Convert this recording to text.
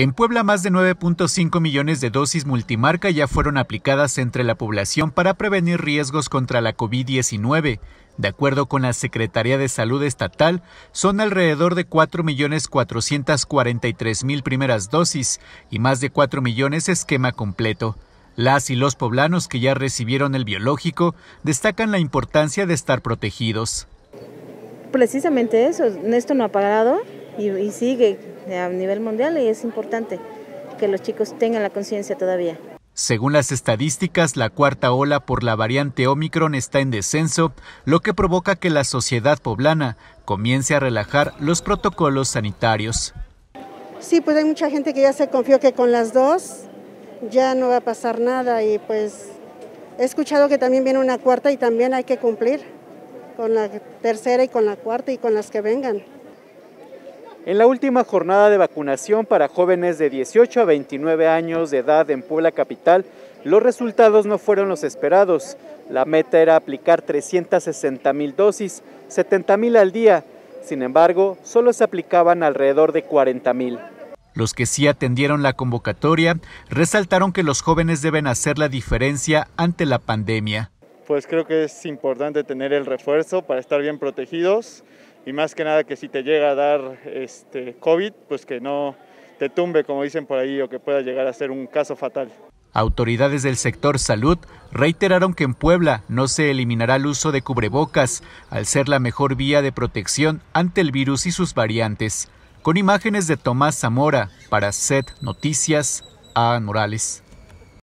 En Puebla más de 9.5 millones de dosis multimarca ya fueron aplicadas entre la población para prevenir riesgos contra la COVID-19. De acuerdo con la Secretaría de Salud Estatal, son alrededor de 4.443.000 primeras dosis y más de 4 millones esquema completo. Las y los poblanos que ya recibieron el biológico destacan la importancia de estar protegidos. Precisamente eso, esto no ha parado y, sigue a nivel mundial y es importante que los chicos tengan la conciencia todavía. Según las estadísticas, la cuarta ola por la variante Omicron está en descenso, lo que provoca que la sociedad poblana comience a relajar los protocolos sanitarios. Sí, pues hay mucha gente que ya se confió que con las dos ya no va a pasar nada y pues he escuchado que también viene una cuarta y también hay que cumplir con la tercera y con la cuarta y con las que vengan. En la última jornada de vacunación para jóvenes de 18 a 29 años de edad en Puebla Capital, los resultados no fueron los esperados. La meta era aplicar 360 mil dosis, 70 mil al día. Sin embargo, solo se aplicaban alrededor de 40 mil. Los que sí atendieron la convocatoria resaltaron que los jóvenes deben hacer la diferencia ante la pandemia. Pues creo que es importante tener el refuerzo para estar bien protegidos y más que nada que si te llega a dar este COVID, pues que no te tumbe, como dicen por ahí, o que pueda llegar a ser un caso fatal. Autoridades del sector salud reiteraron que en Puebla no se eliminará el uso de cubrebocas, al ser la mejor vía de protección ante el virus y sus variantes. Con imágenes de Tomás Zamora para SET Noticias, A. Morales.